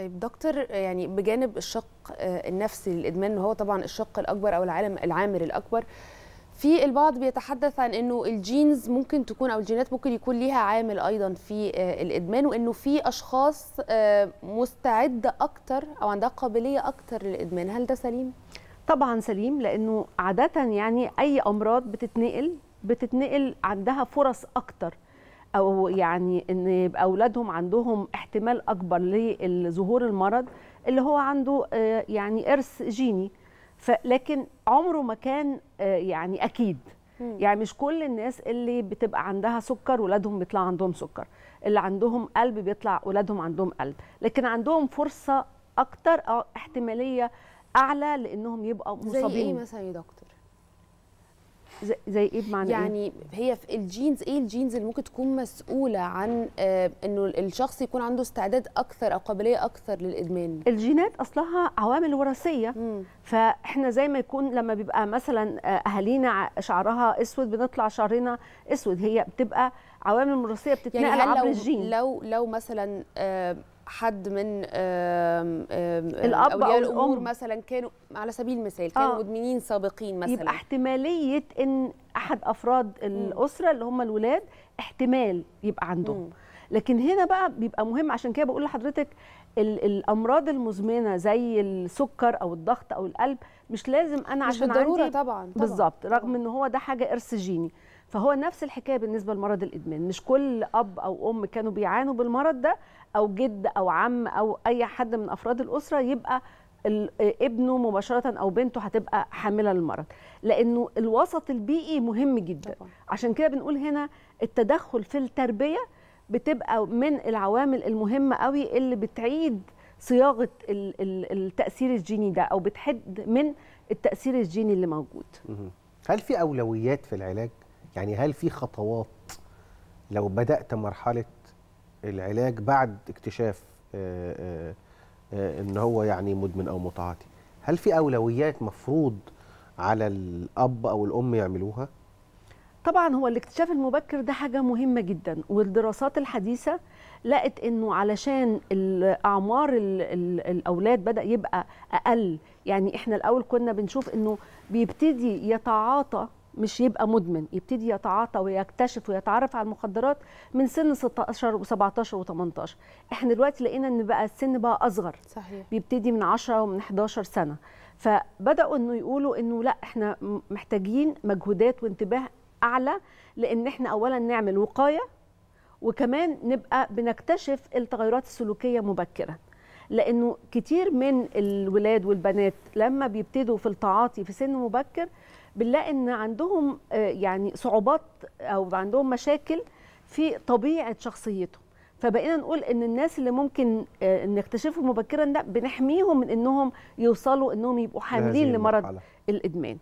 طيب دكتور يعني بجانب الشق آه، النفسي للادمان هو طبعا الشق الاكبر او العالم العامل الاكبر في البعض بيتحدث عن انه الجينز ممكن تكون او الجينات ممكن يكون ليها عامل ايضا في آه، الادمان وانه في اشخاص آه، مستعده اكتر او عندها قابليه اكتر للادمان هل ده سليم طبعا سليم لانه عاده يعني اي امراض بتتنقل بتتنقل عندها فرص اكتر او يعني ان يبقى اولادهم عندهم احتمال اكبر لظهور المرض اللي هو عنده آه، يعني ارث جيني لكن عمره ما كان آه، يعني اكيد يعني مش كل الناس اللي بتبقى عندها سكر ولادهم بيطلع عندهم سكر اللي عندهم قلب بيطلع ولادهم عندهم قلب لكن عندهم فرصه اكتر او احتماليه اعلى لانهم يبقوا مصابين زي ايه مثلا يا دكتور زي ايه بمعنى إيه؟ يعني إيه؟ هي في الجينز ايه الجينز اللي ممكن تكون مسؤوله عن آه انه الشخص يكون عنده استعداد اكثر او قابليه اكثر للادمان الجينات اصلها عوامل وراثيه فاحنا زي ما يكون لما بيبقى مثلا آه، اهالينا شعرها اسود بنطلع شعرنا اسود هي بتبقى عوامل وراثيه بتتنقل يعني عبر الجين لو لو مثلا آه حد من الاب او الامور مثلا كانوا على سبيل المثال كانوا آه. مدمنين سابقين مثلا يبقى احتماليه ان احد افراد الاسره اللي هم الولاد احتمال يبقى عندهم م. لكن هنا بقى بيبقى مهم عشان كده بقول لحضرتك الامراض المزمنه زي السكر او الضغط او القلب مش لازم انا عشان مش عندي طبعا, طبعا. بالظبط رغم ان هو ده حاجه ارث جيني فهو نفس الحكايه بالنسبه لمرض الادمان مش كل اب او ام كانوا بيعانوا بالمرض ده او جد او عم او اي حد من افراد الاسره يبقى ابنه مباشره او بنته هتبقى حامله للمرض لانه الوسط البيئي مهم جدا طبعا. عشان كده بنقول هنا التدخل في التربيه بتبقى من العوامل المهمه قوي اللي بتعيد صياغه التاثير الجيني ده او بتحد من التاثير الجيني اللي موجود هل في اولويات في العلاج يعني هل في خطوات لو بدأت مرحلة العلاج بعد اكتشاف آه، آه، آه، ان هو يعني مدمن او متعاطي هل في اولويات مفروض على الاب او الام يعملوها طبعا هو الاكتشاف المبكر ده حاجه مهمه جدا والدراسات الحديثه لقت انه علشان اعمار الاولاد بدا يبقى اقل يعني احنا الاول كنا بنشوف انه بيبتدي يتعاطى مش يبقى مدمن يبتدي يتعاطى ويكتشف ويتعرف على المخدرات من سن 16 و17 و18 احنا دلوقتي لقينا ان بقى السن بقى اصغر صحيح بيبتدي من 10 ومن 11 سنه فبداوا انه يقولوا انه لا احنا محتاجين مجهودات وانتباه اعلى لان احنا اولا نعمل وقايه وكمان نبقى بنكتشف التغيرات السلوكيه مبكرا لانه كتير من الولاد والبنات لما بيبتدوا في التعاطي في سن مبكر بنلاقي ان عندهم آه، يعني صعوبات او عندهم مشاكل في طبيعه شخصيتهم فبقينا نقول ان الناس اللي ممكن آه، نكتشفهم مبكرا ده بنحميهم من انهم يوصلوا انهم يبقوا حاملين لمرض الادمان